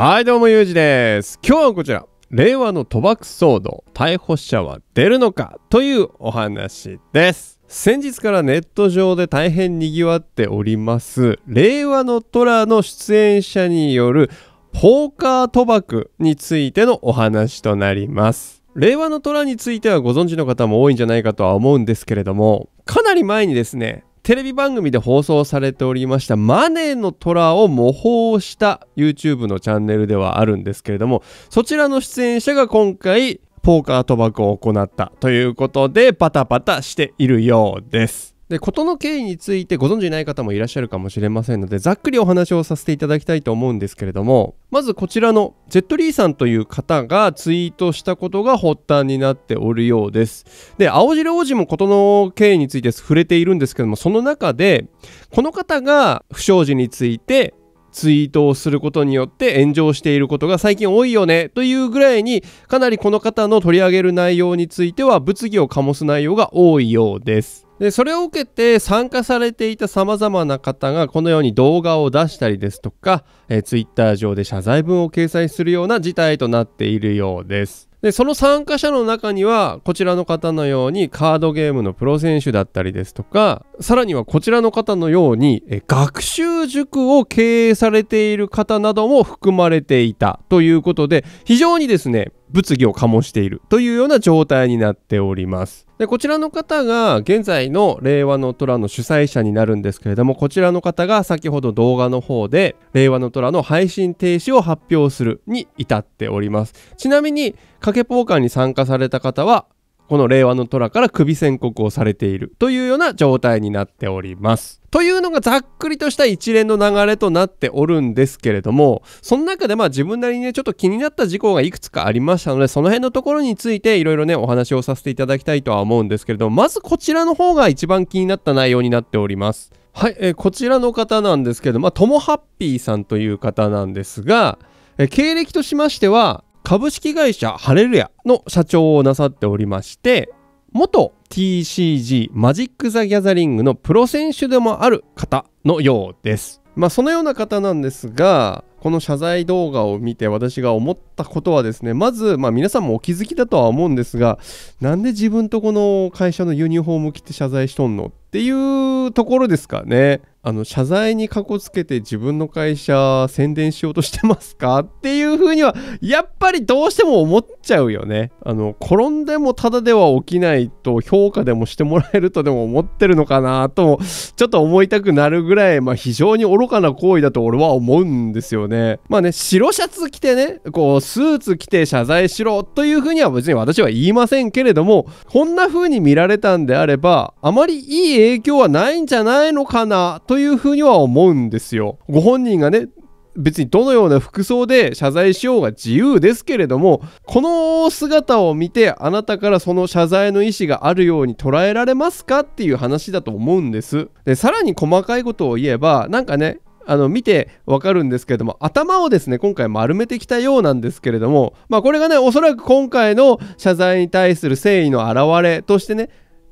はい、どうも、ゆうじです。今日はこちら、令和の賭博騒動、逮捕者は出るのかというお話です。先日からネット上で大変賑わっております、令和の虎の出演者によるポーカー賭博についてのお話となります。令和の虎についてはご存知の方も多いんじゃないかとは思うんですけれども、かなり前にですね、テレビ番組で放送されておりましたマネーの虎を模倣した YouTube のチャンネルではあるんですけれどもそちらの出演者が今回ポーカー賭博を行ったということでパタパタしているようですで事の経緯についてご存じない方もいらっしゃるかもしれませんのでざっくりお話をさせていただきたいと思うんですけれどもまずこちらのジェットリーさんという方がツイートしたことが発端になっておるようですで青汁王子も事の経緯について触れているんですけどもその中でこの方が不祥事についてツイートをすることによって炎上していることが最近多いよねというぐらいにかなりこの方の取り上げる内容については物議を醸す内容が多いようですでそれを受けて参加されていた様々な方がこのように動画を出したりですとか、えー、Twitter 上で謝罪文を掲載するような事態となっているようです。でその参加者の中にはこちらの方のようにカードゲームのプロ選手だったりですとかさらにはこちらの方のように学習塾を経営されている方なども含まれていたということで非常にですね物議を醸しているというような状態になっておりますでこちらの方が現在の令和の虎の主催者になるんですけれどもこちらの方が先ほど動画の方で令和の虎の配信停止を発表するに至っておりますちなみにかけポーカーに参加された方はこの令和の虎から首宣告をされているというような状態になっております。というのがざっくりとした一連の流れとなっておるんですけれども、その中でまあ自分なりにね、ちょっと気になった事項がいくつかありましたので、その辺のところについていろいろね、お話をさせていただきたいとは思うんですけれども、まずこちらの方が一番気になった内容になっております。はい、えー、こちらの方なんですけど、まあ、ともハッピーさんという方なんですが、えー、経歴としましては、株式会社ハレルヤの社長をなさっておりまして、元 TCG マジック・ザ・ギャザリングのプロ選手でもある方のようです。まあ、そのような方なんですが、この謝罪動画を見て私が思ったことはですね、まず、まあ、皆さんもお気づきだとは思うんですが、なんで自分とこの会社のユニフォーム着て謝罪しとんのっていうところですかね。あの、謝罪にかこつけて自分の会社宣伝しようとしてますかっていうふうには、やっぱりどうしても思っちゃうよね。あの、転んでもただでは起きないと評価でもしてもらえるとでも思ってるのかなとも、ちょっと思いたくなるぐらい、まあ、非常に愚かな行為だと俺は思うんですよね。まあね、白シャツ着てね、こう、スーツ着て謝罪しろというふうには別に私は言いませんけれども、こんな風に見られたんであれば、あまりいい影響はないんじゃないのかなというふうには思うんですよ。ご本人がね、別にどのような服装で謝罪しようが自由ですけれどもこの姿を見てあなたからその謝罪の意思があるように捉えられますかっていう話だと思うんですでさらに細かいことを言えばなんかねあの見てわかるんですけれども頭をですね今回丸めてきたようなんですけれどもまあこれがねおそらく今回の謝罪に対する誠意の表れとしてね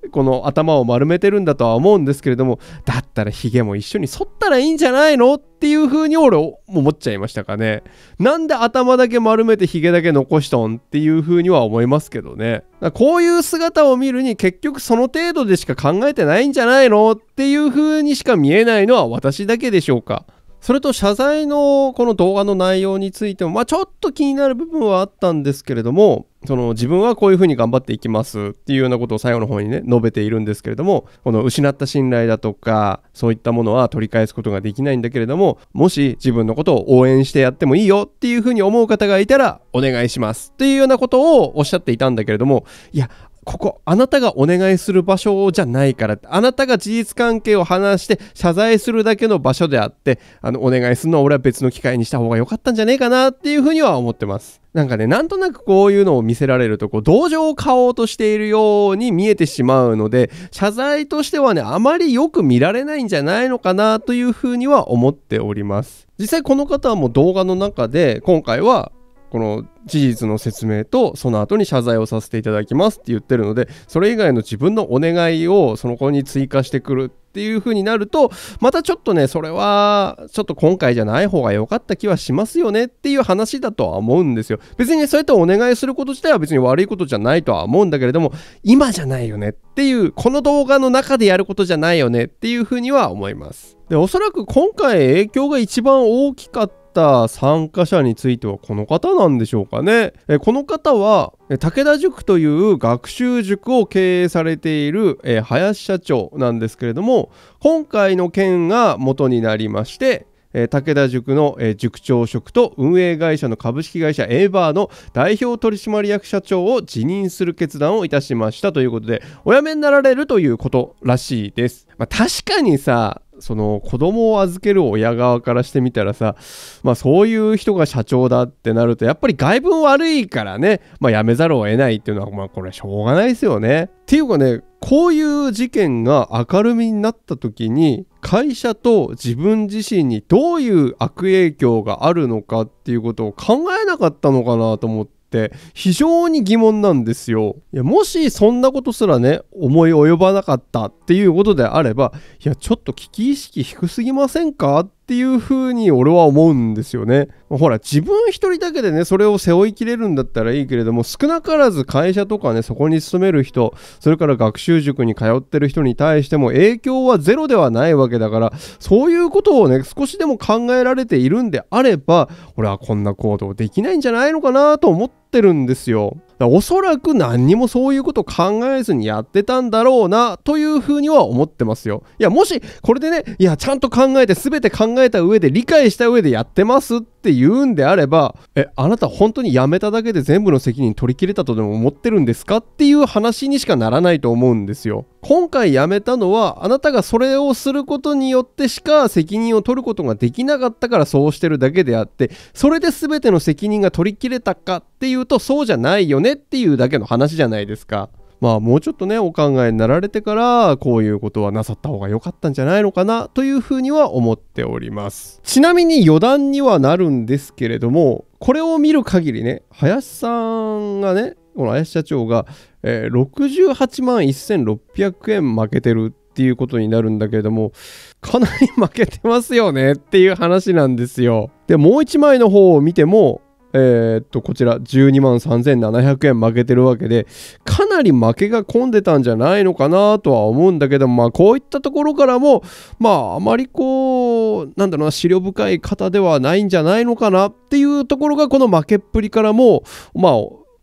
この頭を丸めてるんだとは思うんですけれどもだったらヒゲも一緒に剃ったらいいんじゃないのっていう風に俺思っちゃいましたかねなんで頭だけ丸めてヒゲだけ残しとんっていう風には思いますけどねこういう姿を見るに結局その程度でしか考えてないんじゃないのっていう風にしか見えないのは私だけでしょうかそれと謝罪のこの動画の内容についても、まあ、ちょっと気になる部分はあったんですけれどもその自分はこういうふうに頑張っていきますっていうようなことを最後の方にね述べているんですけれどもこの失った信頼だとかそういったものは取り返すことができないんだけれどももし自分のことを応援してやってもいいよっていうふうに思う方がいたらお願いしますっていうようなことをおっしゃっていたんだけれどもいやここ、あなたがお願いする場所じゃないから、あなたが事実関係を話して謝罪するだけの場所であって、あの、お願いするのは俺は別の機会にした方が良かったんじゃねえかなっていうふうには思ってます。なんかね、なんとなくこういうのを見せられると、こう、同情を買おうとしているように見えてしまうので、謝罪としてはね、あまりよく見られないんじゃないのかなというふうには思っております。実際この方はもう動画の中で、今回はこの事実の説明とその後に謝罪をさせていただきますって言ってるのでそれ以外の自分のお願いをその子に追加してくるっていう風になるとまたちょっとねそれはちょっと今回じゃない方が良かった気はしますよねっていう話だとは思うんですよ別にそうやってお願いすること自体は別に悪いことじゃないとは思うんだけれども今じゃないよねっていうこの動画の中でやることじゃないよねっていう風には思いますでおそらく今回影響が一番大きかったた参加者についてはこの方なんでしょうかね。えこの方は武田塾という学習塾を経営されている、え林社長なんですけれども今回の件が元になりましてえ武田塾の、え塾長職と運営会社の株式会社エーバーの代表取締役社長を辞任する決断をいたしましたということでお辞めになられるということらしいです、まあ、確かにさその子供を預ける親側からしてみたらさ、まあ、そういう人が社長だってなるとやっぱり外分悪いからね、まあ、辞めざるを得ないっていうのはまあこれしょうがないですよね。っていうかねこういう事件が明るみになった時に会社と自分自身にどういう悪影響があるのかっていうことを考えなかったのかなと思って。して非常に疑問なんですよいやもしそんなことすらね思い及ばなかったっていうことであればいやちょっと危機意識低すぎませんかっっていう風に俺は思うんですよね。ほら自分一人だけでねそれを背負いきれるんだったらいいけれども少なからず会社とかねそこに勤める人それから学習塾に通ってる人に対しても影響はゼロではないわけだからそういうことをね少しでも考えられているんであれば俺はこんな行動できないんじゃないのかなと思ってるんですよ。だおそらく何にもそういうこと考えずにやってたんだろうなというふうには思ってますよ。いやもしこれでねいやちゃんと考えて全て考えた上で理解した上でやってますってって言うんであればえあなた本当に辞めただけで全部の責任取り切れたとでも思ってるんですかっていう話にしかならないと思うんですよ今回辞めたのはあなたがそれをすることによってしか責任を取ることができなかったからそうしてるだけであってそれで全ての責任が取り切れたかっていうとそうじゃないよねっていうだけの話じゃないですか。まあもうちょっとねお考えになられてからこういうことはなさった方が良かったんじゃないのかなというふうには思っておりますちなみに余談にはなるんですけれどもこれを見る限りね林さんがねこの林社長が、えー、68万1600円負けてるっていうことになるんだけれどもかなり負けてますよねっていう話なんですよでもう1枚の方を見てもえー、っと、こちら12万3700円負けてるわけで、かなり負けが込んでたんじゃないのかなとは思うんだけども、まあ、こういったところからも、まあ、あまりこう、なんだろうな、資料深い方ではないんじゃないのかなっていうところが、この負けっぷりからも、まあ、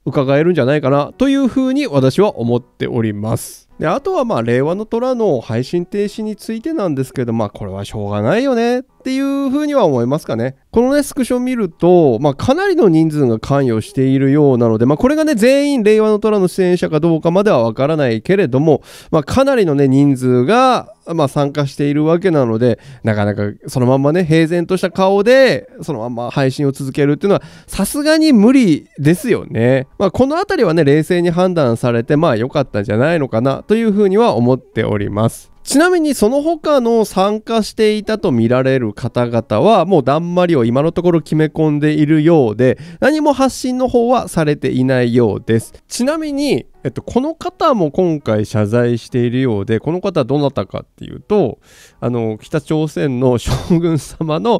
伺えるんじゃないかなというふうに私は思っております。であとはまあ令和の虎の配信停止についてなんですけどまあこれはしょうがないよねっていうふうには思いますかねこのねスクショ見ると、まあ、かなりの人数が関与しているようなので、まあ、これがね全員令和の虎の出演者かどうかまではわからないけれども、まあ、かなりのね人数が、まあ、参加しているわけなのでなかなかそのまんまね平然とした顔でそのまんま配信を続けるっていうのはさすがに無理ですよね、まあ、この辺りはね冷静に判断されてまあ良かったんじゃないのかなとというふうには思っております。ちなみにその他の参加していたとみられる方々はもうだんまりを今のところ決め込んでいるようで何も発信の方はされていないようです。ちなみに、えっと、この方も今回謝罪しているようでこの方はどなたかっていうとあの北朝鮮の将軍様の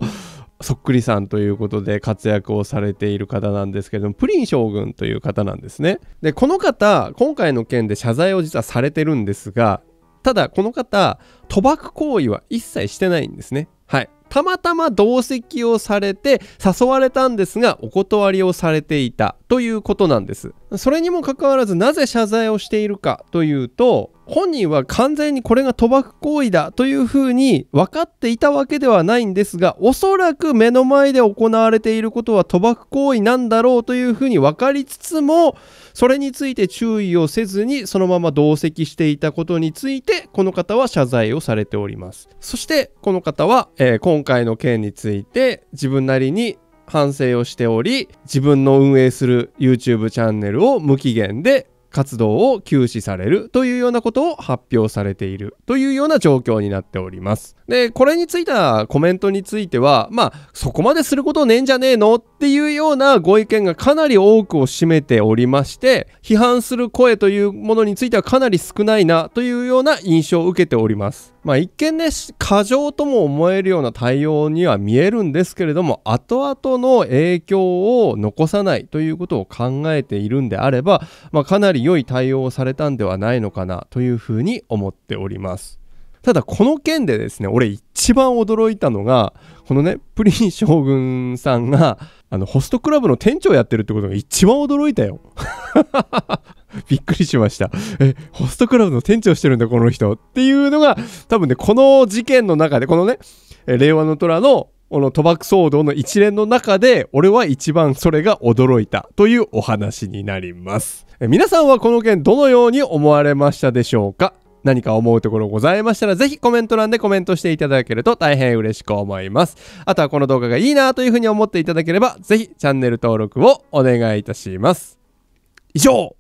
そっくりさんということで活躍をされている方なんですけれどもプリン将軍という方なんですねでこの方今回の件で謝罪を実はされてるんですがただこの方賭博行為は一切してないんですねはいたまたま同席をされて誘われたんですがお断りをされていたということなんですそれにもかかわらずなぜ謝罪をしているかというと本人は完全にこれが賭博行為だというふうに分かっていたわけではないんですがおそらく目の前で行われていることは賭博行為なんだろうというふうに分かりつつもそれについて注意をせずにそのまま同席していたことについてこの方は謝罪をされておりますそしてこの方は、えー、今回の件について自分なりに反省をしており自分の運営する YouTube チャンネルを無期限で活動を休止されるというようなことを発表されているというような状況になっております。で、これについたコメントについては、まあ、そこまですることねえんじゃねえのっていうようなご意見がかなり多くを占めておりまして、批判する声というものについてはかなり少ないなというような印象を受けております。まあ、一見ね過剰とも思えるような対応には見えるんですけれども後々の影響を残さないということを考えているんであれば、まあ、かなり良い対応をされたんではないのかなというふうに思っております。ただこの件でですね俺一番驚いたのがこのねプリン将軍さんがあのホストクラブの店長やってるってことが一番驚いたよ びっくりしました。え、ホストクラブの店長してるんだ、この人。っていうのが、多分ね、この事件の中で、このね、令和の虎の、この賭博騒動の一連の中で、俺は一番それが驚いたというお話になります。え皆さんはこの件どのように思われましたでしょうか何か思うところございましたら、ぜひコメント欄でコメントしていただけると大変嬉しく思います。あとはこの動画がいいなというふうに思っていただければ、ぜひチャンネル登録をお願いいたします。以上